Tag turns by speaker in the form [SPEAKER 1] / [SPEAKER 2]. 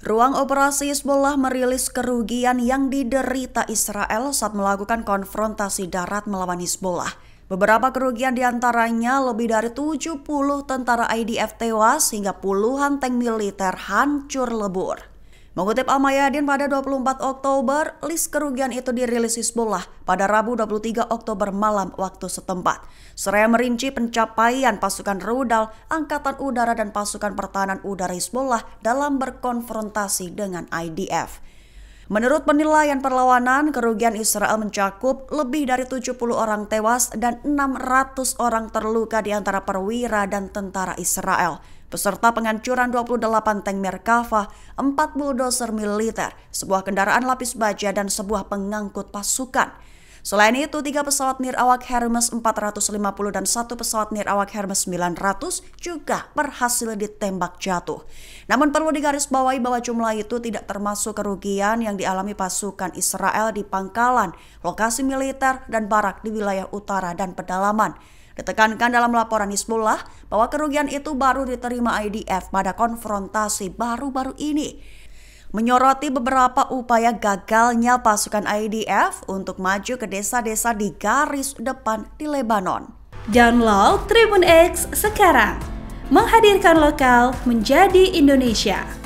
[SPEAKER 1] Ruang operasi Hezbollah merilis kerugian yang diderita Israel saat melakukan konfrontasi darat melawan Hezbollah. Beberapa kerugian diantaranya lebih dari 70 tentara IDF tewas hingga puluhan tank militer hancur lebur. Mengutip al Al-Mayadin pada 24 Oktober, list kerugian itu dirilis Hizbullah pada Rabu 23 Oktober malam waktu setempat. Seraya merinci pencapaian pasukan rudal, angkatan udara dan pasukan pertahanan udara Hizbullah dalam berkonfrontasi dengan IDF. Menurut penilaian perlawanan, kerugian Israel mencakup lebih dari 70 orang tewas dan 600 orang terluka di antara perwira dan tentara Israel beserta penghancuran 28 tank Merkava, 4 bulldozer militer, sebuah kendaraan lapis baja, dan sebuah pengangkut pasukan. Selain itu, tiga pesawat nirawak Hermes 450 dan satu pesawat nirawak Hermes 900 juga berhasil ditembak jatuh. Namun perlu digarisbawahi bahwa jumlah itu tidak termasuk kerugian yang dialami pasukan Israel di pangkalan, lokasi militer, dan barak di wilayah utara dan pedalaman. Ditekankan dalam laporan Hizbullah bahwa kerugian itu baru diterima IDF pada konfrontasi baru-baru ini menyoroti beberapa upaya gagalnya pasukan IDF untuk maju ke desa-desa di garis depan di Lebanon. Download Tribun X sekarang, menghadirkan lokal menjadi Indonesia.